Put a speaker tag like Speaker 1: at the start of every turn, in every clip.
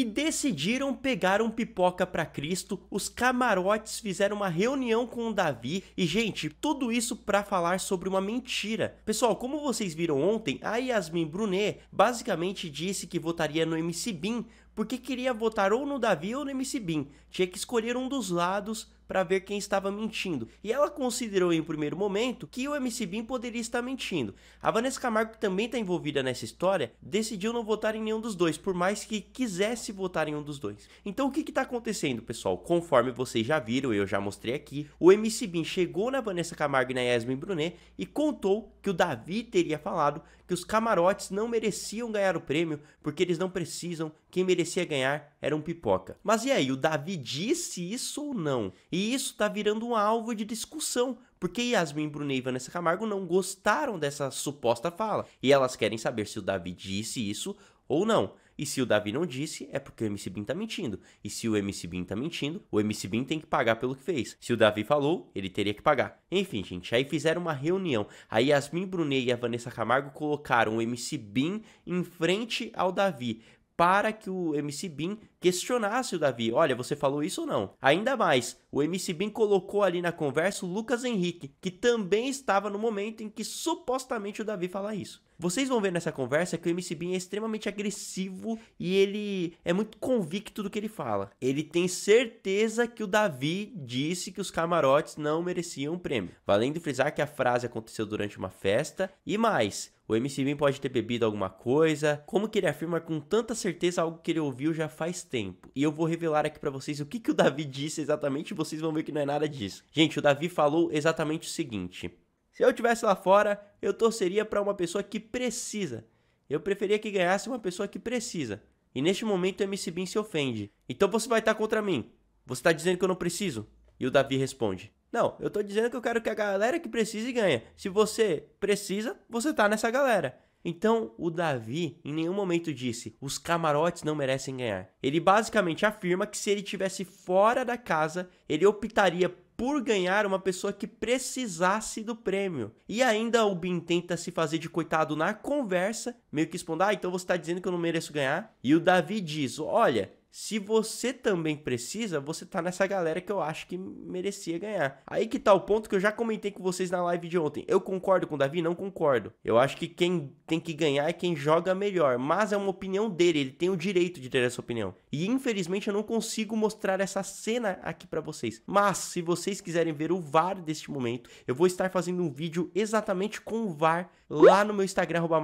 Speaker 1: e decidiram pegar um pipoca para Cristo. Os camarotes fizeram uma reunião com o Davi e, gente, tudo isso para falar sobre uma mentira. Pessoal, como vocês viram ontem, a Yasmin Brunet basicamente disse que votaria no MC Bin porque queria votar ou no Davi ou no MC Bin. Tinha que escolher um dos lados para ver quem estava mentindo. E ela considerou em um primeiro momento que o MC Bin poderia estar mentindo. A Vanessa Camargo, que também está envolvida nessa história, decidiu não votar em nenhum dos dois, por mais que quisesse votar em um dos dois. Então o que está acontecendo, pessoal? Conforme vocês já viram, eu já mostrei aqui, o MC Bin chegou na Vanessa Camargo e na Yasmin Brunet e contou que o Davi teria falado que os camarotes não mereciam ganhar o prêmio porque eles não precisam, quem merecia ganhar era um pipoca. Mas e aí, o Davi disse isso ou não? E isso tá virando um alvo de discussão, porque Yasmin Brunet e Vanessa Camargo não gostaram dessa suposta fala. E elas querem saber se o Davi disse isso ou não. E se o Davi não disse, é porque o MC Bin tá mentindo. E se o MC Bin tá mentindo, o MC Bin tem que pagar pelo que fez. Se o Davi falou, ele teria que pagar. Enfim, gente, aí fizeram uma reunião. A Yasmin Brunet e a Vanessa Camargo colocaram o MC Bin em frente ao Davi para que o MC Bin questionasse o Davi: olha, você falou isso ou não? Ainda mais, o MC Bin colocou ali na conversa o Lucas Henrique, que também estava no momento em que supostamente o Davi fala isso. Vocês vão ver nessa conversa que o MC Bin é extremamente agressivo e ele é muito convicto do que ele fala. Ele tem certeza que o Davi disse que os camarotes não mereciam o prêmio. Valendo frisar que a frase aconteceu durante uma festa e mais, o MC Bin pode ter bebido alguma coisa. Como que ele afirma com tanta certeza algo que ele ouviu já faz tempo. E eu vou revelar aqui para vocês o que, que o Davi disse exatamente, vocês vão ver que não é nada disso. Gente, o Davi falou exatamente o seguinte: Se eu tivesse lá fora, eu torceria para uma pessoa que precisa. Eu preferia que ganhasse uma pessoa que precisa. E neste momento o MC se ofende. Então você vai estar contra mim. Você está dizendo que eu não preciso? E o Davi responde: Não, eu estou dizendo que eu quero que a galera que precise ganhe. Se você precisa, você está nessa galera. Então, o Davi em nenhum momento disse: os camarotes não merecem ganhar. Ele basicamente afirma que se ele tivesse fora da casa, ele optaria por ganhar uma pessoa que precisasse do prêmio. E ainda o Bin tenta se fazer de coitado na conversa, meio que expondo: ah, então você está dizendo que eu não mereço ganhar? E o Davi diz: olha, se você também precisa, você tá nessa galera que eu acho que merecia ganhar. Aí que tá o ponto que eu já comentei com vocês na live de ontem. Eu concordo com o Davi? Não concordo. Eu acho que quem tem que ganhar é quem joga melhor, mas é uma opinião dele, ele tem o direito de ter essa opinião. E infelizmente eu não consigo mostrar essa cena aqui para vocês. Mas se vocês quiserem ver o VAR deste momento, eu vou estar fazendo um vídeo exatamente com o VAR lá no meu Instagram, arroba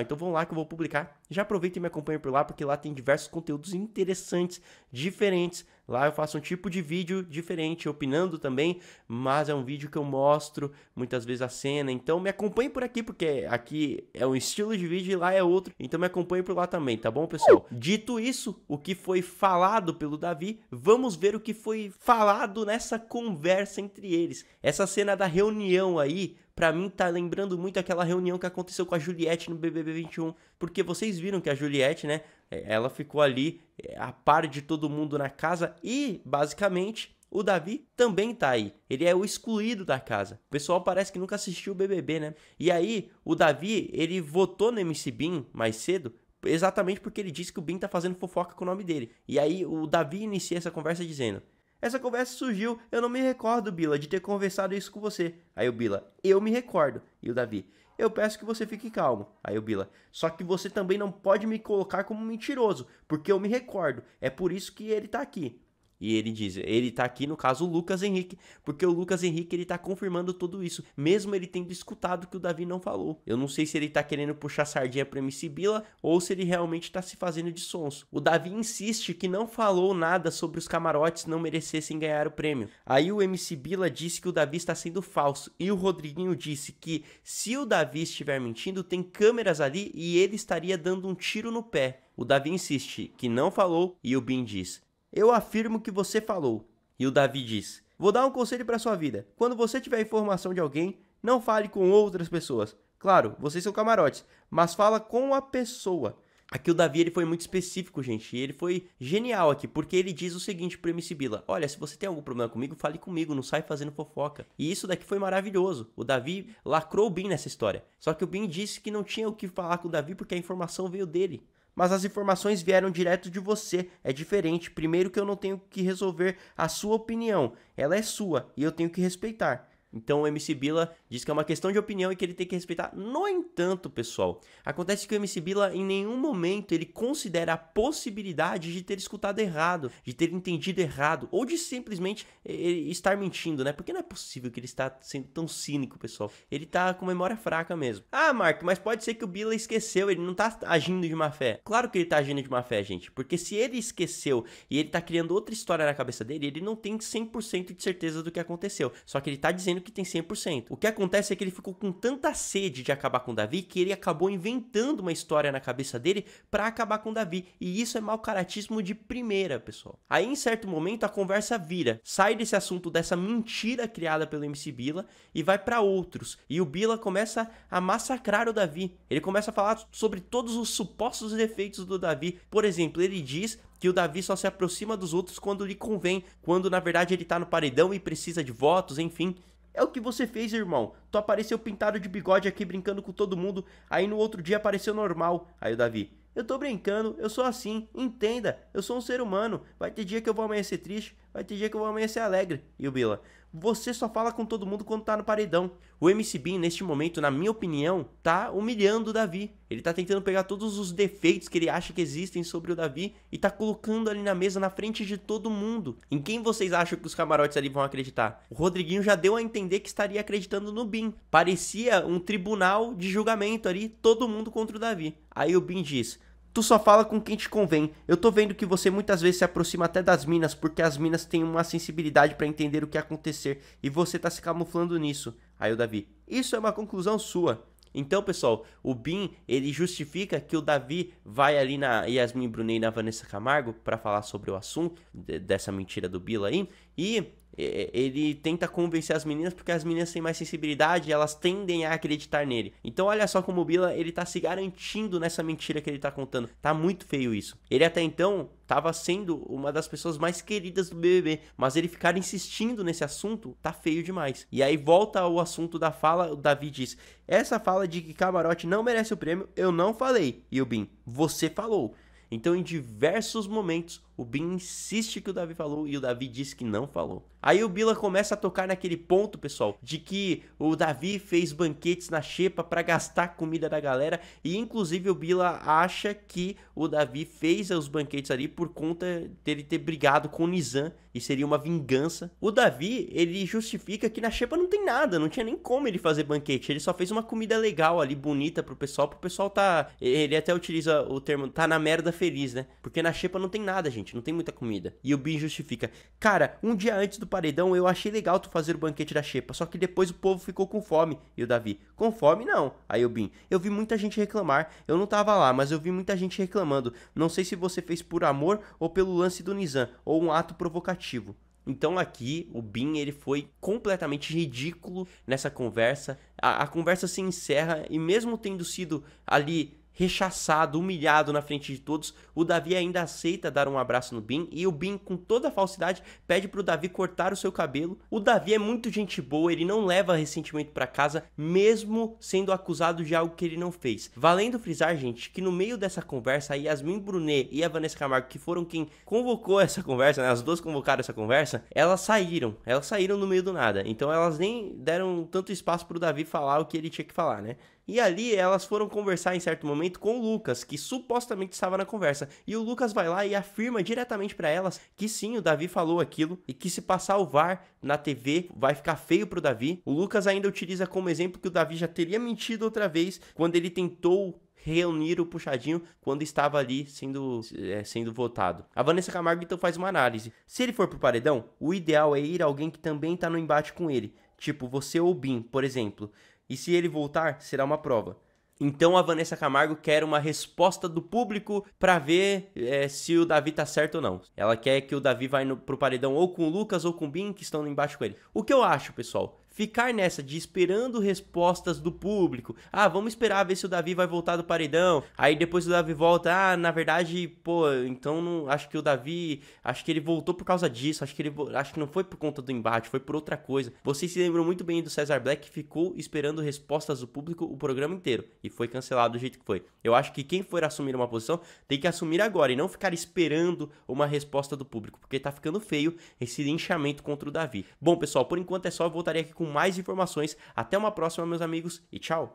Speaker 1: Então vão lá que eu vou publicar já aproveita e me acompanha por lá, porque lá tem diversos conteúdos interessantes, diferentes. Lá eu faço um tipo de vídeo diferente, opinando também, mas é um vídeo que eu mostro muitas vezes a cena. Então me acompanhe por aqui, porque aqui é um estilo de vídeo e lá é outro. Então me acompanhe por lá também, tá bom, pessoal? Dito isso, o que foi falado pelo Davi, vamos ver o que foi falado nessa conversa entre eles. Essa cena da reunião aí para mim tá lembrando muito aquela reunião que aconteceu com a Juliette no BBB 21, porque vocês viram que a Juliette, né, é, ela ficou ali é, a par de todo mundo na casa e basicamente o Davi também tá aí. Ele é o excluído da casa. O pessoal parece que nunca assistiu o BBB, né? E aí, o Davi, ele votou no MC Bin mais cedo, exatamente porque ele disse que o Bin tá fazendo fofoca com o nome dele. E aí, o Davi inicia essa conversa dizendo: essa conversa surgiu, eu não me recordo, Bila, de ter conversado isso com você. Aí o Bila, eu me recordo. E o Davi, eu peço que você fique calmo. Aí o Bila, só que você também não pode me colocar como mentiroso, porque eu me recordo. É por isso que ele tá aqui. E ele diz, ele tá aqui no caso o Lucas Henrique, porque o Lucas Henrique ele tá confirmando tudo isso, mesmo ele tendo escutado que o Davi não falou. Eu não sei se ele tá querendo puxar sardinha para MC Bila ou se ele realmente tá se fazendo de sonso. O Davi insiste que não falou nada sobre os camarotes não merecessem ganhar o prêmio. Aí o MC Bila disse que o Davi está sendo falso e o Rodriguinho disse que se o Davi estiver mentindo, tem câmeras ali e ele estaria dando um tiro no pé. O Davi insiste que não falou e o Bin diz: eu afirmo que você falou. E o Davi diz: Vou dar um conselho para sua vida. Quando você tiver informação de alguém, não fale com outras pessoas. Claro, vocês são camarotes, mas fala com a pessoa. Aqui o Davi ele foi muito específico, gente. E ele foi genial aqui, porque ele diz o seguinte pro MC Bila: Olha, se você tem algum problema comigo, fale comigo, não sai fazendo fofoca. E isso daqui foi maravilhoso. O Davi lacrou o Bin nessa história. Só que o Bin disse que não tinha o que falar com o Davi porque a informação veio dele mas as informações vieram direto de você, é diferente. Primeiro que eu não tenho que resolver a sua opinião, ela é sua e eu tenho que respeitar. Então o MC Bila diz que é uma questão de opinião e que ele tem que respeitar. No entanto, pessoal, acontece que o MC Bila em nenhum momento ele considera a possibilidade de ter escutado errado, de ter entendido errado ou de simplesmente eh, estar mentindo, né? Porque não é possível que ele está sendo tão cínico, pessoal. Ele tá com memória fraca mesmo. Ah, Mark, mas pode ser que o Bila esqueceu, ele não tá agindo de má fé. Claro que ele tá agindo de má fé, gente, porque se ele esqueceu e ele tá criando outra história na cabeça dele, ele não tem 100% de certeza do que aconteceu. Só que ele tá dizendo que tem 100%. O que acontece é que ele ficou com tanta sede de acabar com Davi que ele acabou inventando uma história na cabeça dele para acabar com Davi. E isso é mau caratismo de primeira, pessoal. Aí em certo momento a conversa vira, sai desse assunto dessa mentira criada pelo MC Bila e vai para outros. E o Bila começa a massacrar o Davi. Ele começa a falar sobre todos os supostos defeitos do Davi. Por exemplo, ele diz que o Davi só se aproxima dos outros quando lhe convém, quando na verdade ele tá no paredão e precisa de votos, enfim. É o que você fez, irmão. Tu apareceu pintado de bigode aqui brincando com todo mundo, aí no outro dia apareceu normal. Aí o Davi, eu tô brincando, eu sou assim, entenda, eu sou um ser humano. Vai ter dia que eu vou amanhecer triste, vai ter dia que eu vou amanhecer alegre. E o Bila, você só fala com todo mundo quando tá no paredão. O MC Bin, neste momento, na minha opinião, tá humilhando o Davi. Ele tá tentando pegar todos os defeitos que ele acha que existem sobre o Davi e tá colocando ali na mesa, na frente de todo mundo. Em quem vocês acham que os camarotes ali vão acreditar? O Rodriguinho já deu a entender que estaria acreditando no Bin. Parecia um tribunal de julgamento ali, todo mundo contra o Davi. Aí o Bin diz: tu só fala com quem te convém. Eu tô vendo que você muitas vezes se aproxima até das minas, porque as minas têm uma sensibilidade para entender o que acontecer, e você tá se camuflando nisso. Aí o Davi, isso é uma conclusão sua. Então, pessoal, o Bin, ele justifica que o Davi vai ali na Yasmin Brunet e na Vanessa Camargo para falar sobre o assunto dessa mentira do Bila aí, e ele tenta convencer as meninas porque as meninas têm mais sensibilidade, elas tendem a acreditar nele. Então olha só como o Bila ele tá se garantindo nessa mentira que ele tá contando. Tá muito feio isso. Ele até então estava sendo uma das pessoas mais queridas do BBB, mas ele ficar insistindo nesse assunto tá feio demais. E aí volta ao assunto da fala, o Davi diz: "Essa fala de que Camarote não merece o prêmio, eu não falei". E o Bin: "Você falou". Então, em diversos momentos, o Bin insiste que o Davi falou e o Davi diz que não falou. Aí o Bila começa a tocar naquele ponto, pessoal, de que o Davi fez banquetes na xepa para gastar comida da galera e inclusive o Bila acha que o Davi fez os banquetes ali por conta dele ter brigado com o Nizam e seria uma vingança. O Davi, ele justifica que na xepa não tem nada, não tinha nem como ele fazer banquete, ele só fez uma comida legal ali, bonita pro pessoal, pro pessoal tá, ele até utiliza o termo tá na merda feliz, né? Porque na xepa não tem nada, gente, não tem muita comida. E o Bin justifica: "Cara, um dia antes do paredão, eu achei legal tu fazer o banquete da Xepa, só que depois o povo ficou com fome. E o Davi, com fome não. Aí o Bin, eu vi muita gente reclamar, eu não tava lá, mas eu vi muita gente reclamando. Não sei se você fez por amor ou pelo lance do Nizam, ou um ato provocativo. Então aqui o Bin ele foi completamente ridículo nessa conversa. A, a conversa se encerra e mesmo tendo sido ali rechaçado, humilhado na frente de todos, o Davi ainda aceita dar um abraço no Bin e o Bin, com toda a falsidade, pede pro Davi cortar o seu cabelo. O Davi é muito gente boa, ele não leva ressentimento para casa, mesmo sendo acusado de algo que ele não fez. Valendo frisar, gente, que no meio dessa conversa, a Yasmin Brunet e a Vanessa Camargo, que foram quem convocou essa conversa, né, as duas convocaram essa conversa, elas saíram, elas saíram no meio do nada. Então elas nem deram tanto espaço pro Davi falar o que ele tinha que falar, né? E ali elas foram conversar em certo momento com o Lucas, que supostamente estava na conversa. E o Lucas vai lá e afirma diretamente para elas que sim, o Davi falou aquilo e que se passar o VAR na TV vai ficar feio pro Davi. O Lucas ainda utiliza como exemplo que o Davi já teria mentido outra vez quando ele tentou reunir o puxadinho quando estava ali sendo, é, sendo votado. A Vanessa Camargo então faz uma análise. Se ele for pro paredão, o ideal é ir alguém que também tá no embate com ele, tipo você ou Bin, por exemplo. E se ele voltar, será uma prova. Então a Vanessa Camargo quer uma resposta do público para ver é, se o Davi tá certo ou não. Ela quer que o Davi vá pro paredão ou com o Lucas ou com o Bin, que estão embaixo com ele. O que eu acho, pessoal? ficar nessa de esperando respostas do público. Ah, vamos esperar ver se o Davi vai voltar do paredão. Aí depois o Davi volta. Ah, na verdade, pô, então não, acho que o Davi, acho que ele voltou por causa disso, acho que ele acho que não foi por conta do embate, foi por outra coisa. Vocês se lembram muito bem do Cesar Black que ficou esperando respostas do público o programa inteiro e foi cancelado do jeito que foi. Eu acho que quem for assumir uma posição tem que assumir agora e não ficar esperando uma resposta do público, porque tá ficando feio esse linchamento contra o Davi. Bom, pessoal, por enquanto é só, eu voltaria aqui com com mais informações. Até uma próxima, meus amigos, e tchau!